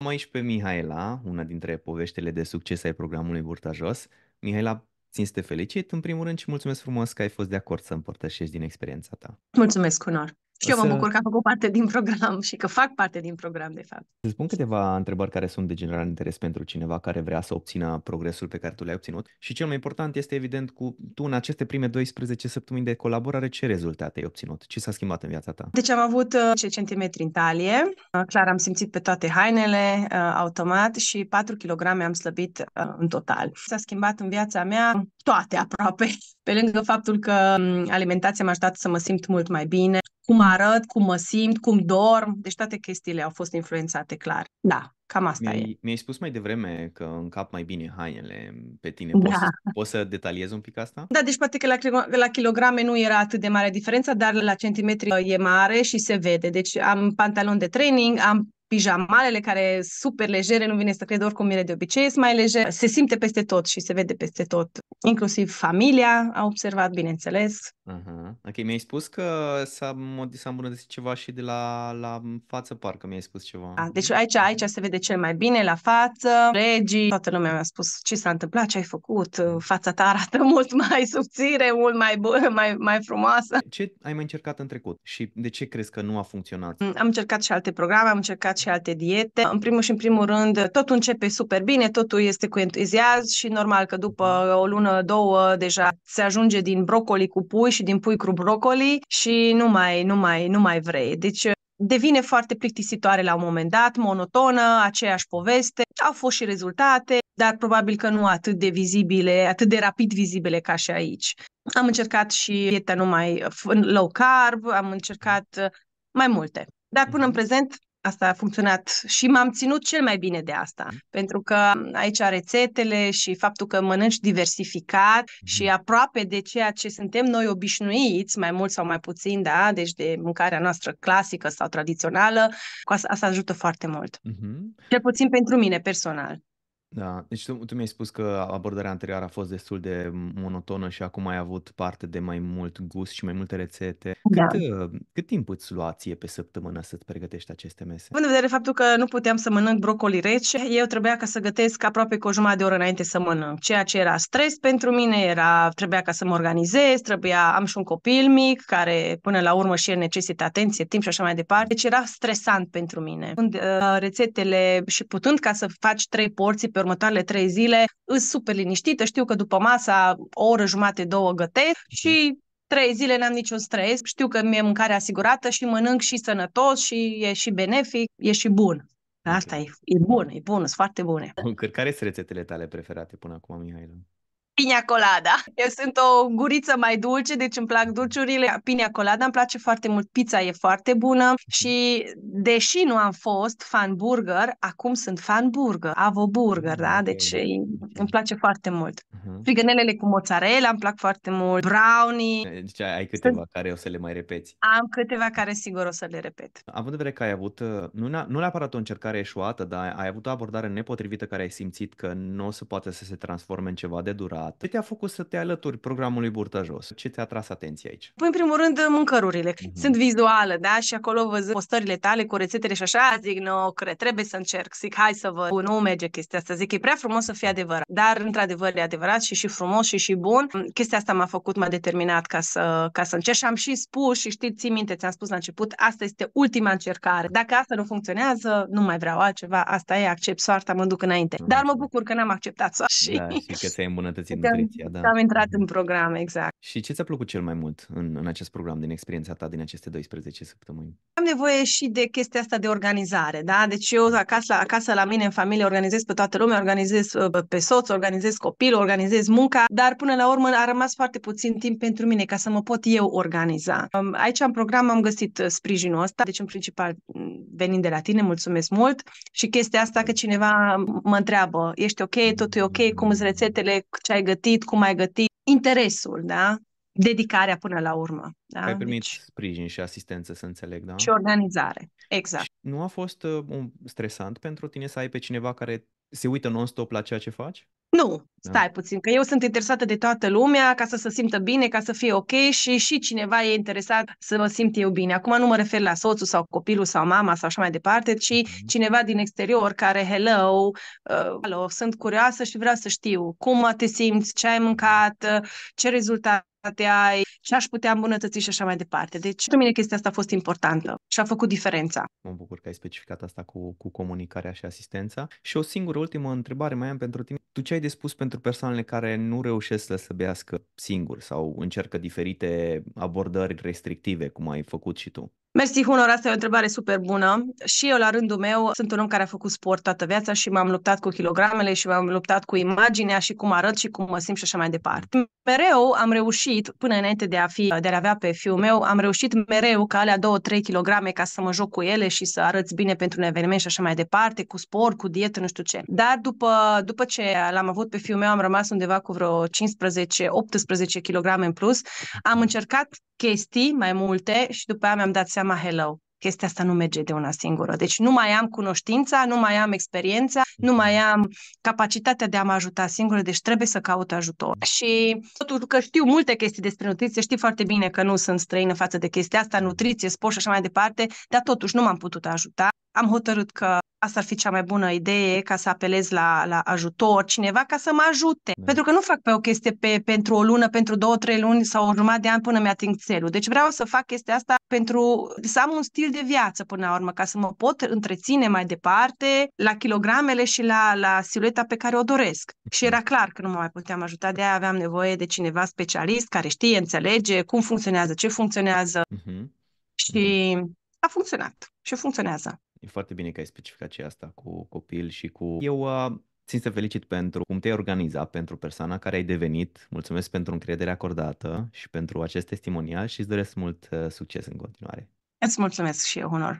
Am aici pe Mihaela, una dintre poveștile de succes ai programului Burtajos. Mihaela, țin să te felicit în primul rând și mulțumesc frumos că ai fost de acord să împărtășești din experiența ta. Mulțumesc, Conor! Și eu mă bucur că am făcut parte din program și că fac parte din program, de fapt. Îți spun câteva întrebări care sunt de general interes pentru cineva care vrea să obțină progresul pe care tu l-ai obținut. Și cel mai important este, evident, cu tu în aceste prime 12 săptămâni de colaborare, ce rezultate ai obținut? Ce s-a schimbat în viața ta? Deci am avut 10 uh, cm în talie, uh, clar am simțit pe toate hainele uh, automat și 4 kg am slăbit în total. S-a schimbat în viața mea toate aproape. Pe lângă faptul că um, alimentația m-a ajutat să mă simt mult mai bine, cum arăt, cum mă simt, cum dorm. Deci toate chestiile au fost influențate clar. Da, cam asta mi-ai, e. Mi-ai spus mai devreme că încap mai bine hainele pe tine. Da. Poți, poți să detaliezi un pic asta? Da, deci poate că la, la kilograme nu era atât de mare diferența, dar la centimetri e mare și se vede. Deci am pantalon de training, am pijamalele care super legere, nu vine să cred oricum mire de obicei sunt mai legere, se simte peste tot și se vede peste tot. Inclusiv familia a observat, bineînțeles. Uh-huh. Ok, mi-ai spus că s-a, s-a îmbunătățit ceva și de la, la față, parcă mi-ai spus ceva. A, deci aici, aici se vede cel mai bine, la față, regii, toată lumea mi-a spus ce s-a întâmplat, ce ai făcut, fața ta arată mult mai subțire, mult mai, bu- mai, mai frumoasă. Ce ai mai încercat în trecut și de ce crezi că nu a funcționat? Mm, am încercat și alte programe, am încercat încercat și alte diete. În primul și în primul rând, totul începe super bine, totul este cu entuziasm și normal că după o lună, două, deja se ajunge din brocoli cu pui și din pui cu brocoli și nu mai, nu mai, nu mai vrei. Deci devine foarte plictisitoare la un moment dat, monotonă, aceeași poveste. Au fost și rezultate, dar probabil că nu atât de vizibile, atât de rapid vizibile ca și aici. Am încercat și dieta numai low carb, am încercat uh, mai multe. Dar până în mhm. prezent asta a funcționat și m-am ținut cel mai bine de asta, mm. pentru că aici rețetele și faptul că mănânci diversificat mm. și aproape de ceea ce suntem noi obișnuiți, mai mult sau mai puțin, da, deci de mâncarea noastră clasică sau tradițională, cu asta, asta ajută foarte mult. Uh-huh. Cel puțin pentru mine personal. Da, deci tu, tu mi-ai spus că abordarea anterioară a fost destul de monotonă și acum ai avut parte de mai mult gust și mai multe rețete. Da. Uh, cât, timp îți lua ție pe săptămână să-ți pregătești aceste mese? În vedere faptul că nu puteam să mănânc brocoli rece, eu trebuia ca să gătesc aproape cu o jumătate de oră înainte să mănânc, ceea ce era stres pentru mine, era trebuia ca să mă organizez, trebuia, am și un copil mic care până la urmă și el necesită atenție, timp și așa mai departe, deci era stresant pentru mine. Când, uh, rețetele și putând ca să faci trei porții pe următoarele trei zile îs super liniștită, știu că după masa o oră jumate, două gătesc și trei zile n-am niciun stres, știu că mi-e mâncare asigurată și mănânc și sănătos și e și benefic, e și bun. Asta e, e bun, e bun, sunt foarte bune. Care sunt rețetele tale preferate până acum, Mihail? Pina colada. Eu sunt o guriță mai dulce, deci îmi plac dulciurile. Pina colada îmi place foarte mult, pizza e foarte bună și deși nu am fost fan burger, acum sunt fan burger, avo burger, da? Deci îmi place foarte mult. Uh-huh. cu mozzarella îmi plac foarte mult, brownie. Deci ai câteva sunt... care o să le mai repeți. Am câteva care sigur o să le repet. Având în vedere că ai avut, uh, nu, nu neapărat o încercare eșuată, dar ai avut o abordare nepotrivită care ai simțit că nu o să poate să se transforme în ceva de durat dat, ce te-a făcut să te alături programului Burta Jos? Ce ți-a tras atenția aici? Păi, în primul rând, mâncărurile. Mm-hmm. Sunt vizuală, da? Și acolo văzând postările tale cu rețetele și așa, zic, nu, cred, trebuie să încerc. Zic, hai să văd. Nu merge chestia asta. Zic, e prea frumos să fie adevărat. Dar, într-adevăr, e adevărat și și frumos și și bun. Chestia asta m-a făcut, m-a determinat ca să, ca să încerc și am și spus și știți, ții minte, ți-am spus la început, asta este ultima încercare. Dacă asta nu funcționează, nu mai vreau altceva, asta e, accept soarta, mă duc înainte. Mhm. Dar mă bucur că n-am acceptat soarta. Da, și că ți-ai îmbunătățit nutriția. Am, da. am intrat în program, exact. Și ce ți-a plăcut cel mai mult în, în acest program din experiența ta din aceste 12 săptămâni? Am nevoie și de chestia asta de organizare, da? Deci eu acasă, acasă la mine, în familie, organizez pe toată lumea, organizez uh, pe soț, organizez copilul, organizez munca, dar până la urmă a rămas foarte puțin timp pentru mine ca să mă pot eu organiza. Um, aici în program am găsit uh, sprijinul ăsta, deci în principal venind de la tine, mulțumesc mult. Și chestia asta că cineva mă întreabă, ești ok, totul e ok, cum sunt rețetele, ce ai gătit, cum ai gătit, interesul, da? Dedicarea până la urmă. Da? Ai primit deci... sprijin și asistență, să înțeleg, da? Și organizare, exact. Și nu a fost uh, un stresant pentru tine să ai pe cineva care se uită non-stop la ceea ce faci? Nu, da. stai da. puțin, că eu sunt interesată de toată lumea ca să se simtă bine, ca să fie ok și și cineva e interesat să mă simt eu bine. Acum nu mă refer la soțul sau copilul sau mama sau așa mai departe, ci mm-hmm. cineva din exterior care, hello, uh, hello, sunt curioasă și vreau să știu cum te simți, ce ai mâncat, ce rezultate ai, ce aș putea îmbunătăți și așa mai departe. Deci, pentru mine chestia asta a fost importantă și a făcut diferența. Mă bucur că ai specificat asta cu, cu comunicarea și asistența. Și o singură ultimă întrebare mai am pentru tine. Tu ce ai de spus pentru persoanele care nu reușesc să se bească singur sau încearcă diferite abordări restrictive, cum ai făcut și tu? Mersi, Hunor, asta e o întrebare super bună. Și eu, la rândul meu, sunt un om care a făcut sport toată viața și m-am luptat cu kilogramele și m-am luptat cu imaginea și cum arăt și cum mă simt și așa mai departe. Mereu am reușit, până înainte de a, fi, de a avea pe fiul meu, am reușit mereu ca alea 2-3 kilograme ca să mă joc cu ele și să arăți bine pentru un eveniment și așa mai departe, cu sport, cu dietă, nu știu ce. Dar după, după ce l-am avut pe fiul meu, am rămas undeva cu vreo 15-18 kg în plus. Am încercat chestii mai multe și după aia mi-am dat seama, hello, chestia asta nu merge de una singură. Deci nu mai am cunoștința, nu mai am experiența, nu mai mhm. am capacitatea de a mă ajuta singură, deci trebuie să caut ajutor. Și totuși că știu multe chestii despre nutriție, știu foarte bine că nu sunt străină față de chestia asta, nutriție, sport și așa mai departe, dar totuși nu m-am putut ajuta am hotărât că asta ar fi cea mai bună idee ca să apelez la, la ajutor, cineva ca să mă ajute. Da. Pentru că nu fac pe o chestie pe, pentru o lună, pentru două, trei luni sau o jumătate de ani până mi-ating țelul. Deci vreau să fac chestia asta pentru să am un stil de viață până la urmă, ca să mă pot întreține mai departe la kilogramele și la, la silueta pe care o doresc. Și era clar că nu mă mai puteam ajuta, de aia aveam nevoie de cineva specialist care știe, înțelege cum funcționează, ce funcționează. Uh-huh. Și a funcționat și funcționează. E foarte bine că ai specificat și asta cu copil și cu... Eu uh, țin să felicit pentru cum te-ai organizat, pentru persoana care ai devenit. Mulțumesc pentru încredere acordată și pentru acest testimonial și îți doresc mult uh, succes în continuare. Îți mulțumesc și eu, Honor.